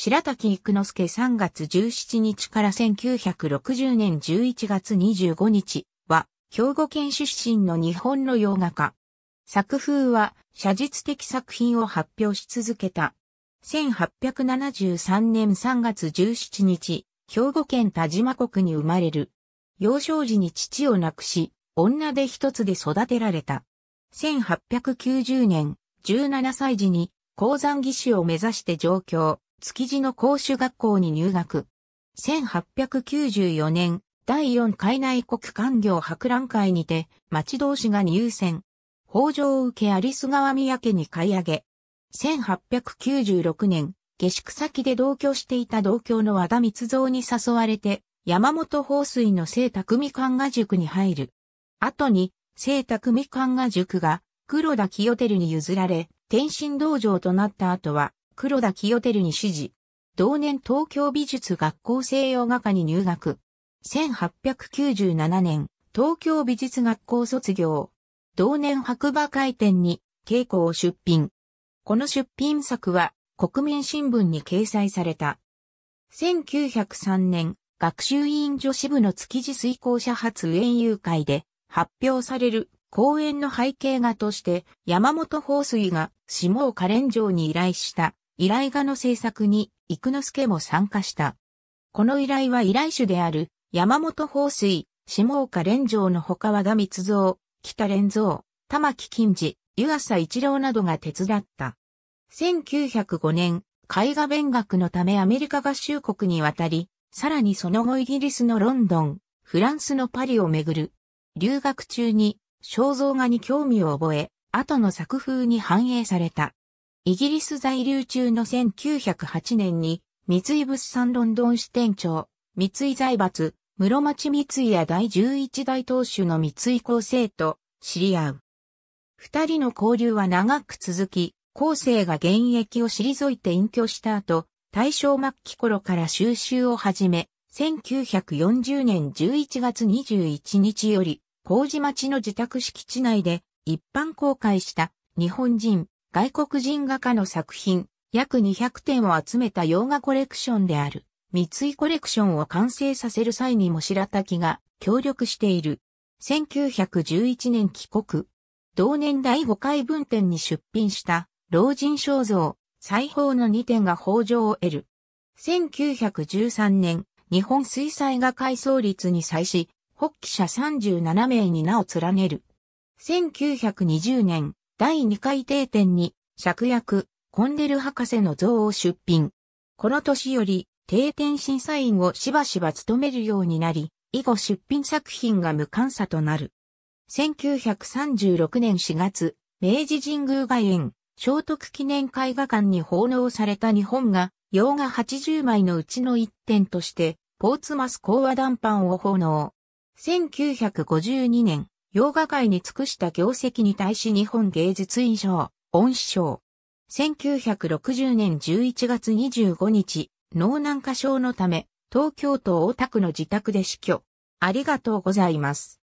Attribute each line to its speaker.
Speaker 1: 白滝育之助3月17日から1960年11月25日は、兵庫県出身の日本の洋画家。作風は写実的作品を発表し続けた。1873年3月17日、兵庫県田島国に生まれる。幼少時に父を亡くし、女で一つで育てられた。1890年、17歳時に鉱山技師を目指して上京。築地の公主学校に入学。1894年、第4海内国官業博覧会にて、町同士が入選。北条を受け有栖川宮家に買い上げ。1896年、下宿先で同居していた同居の和田光造に誘われて、山本放水の聖匠官が塾に入る。後に、聖匠官が塾が、黒田清照に譲られ、天津道場となった後は、黒田清照に指示。同年東京美術学校西洋画科に入学。1897年、東京美術学校卒業。同年白馬会展に稽古を出品。この出品作は国民新聞に掲載された。1903年、学習委員女子部の築地水校者発園遊会で発表される公演の背景画として山本放水が下岡連城に依頼した依頼画の制作に、幾之助も参加した。この依頼は依頼主である、山本放水、下岡連城の他和田密造、北連造、玉木金次、湯浅一郎などが手伝った。1905年、絵画勉学のためアメリカ合衆国に渡り、さらにその後イギリスのロンドン、フランスのパリをめぐる。留学中に肖像画に興味を覚え、後の作風に反映された。イギリス在留中の1908年に、三井物産ロンドン支店長、三井財閥、室町三井や第11代当主の三井厚生と知り合う。二人の交流は長く続き、後世が現役を退いて隠居した後、大正末期頃から収集を始め、1940年11月21日より、麹町の自宅敷地内で一般公開した日本人外国人画家の作品、約200点を集めた洋画コレクションである、三井コレクションを完成させる際にも白滝が協力している。1911年帰国。同年第5回分店に出品した老人肖像、裁縫の2点が北上を得る。1913年、日本水彩画改装率に際し、発起者37名に名を連ねる。1920年、第2回定点に、釈薬、コンデル博士の像を出品。この年より、定点審査員をしばしば務めるようになり、以後出品作品が無観査となる。1936年4月、明治神宮外苑、聖徳記念絵画館に奉納された日本画、洋画80枚のうちの1点として、ポーツマス講和談判を奉納。1952年、洋画界に尽くした業績に対し日本芸術院賞、恩賞。1960年11月25日、脳軟化症のため、東京都大田区の自宅で死去。ありがとうございます。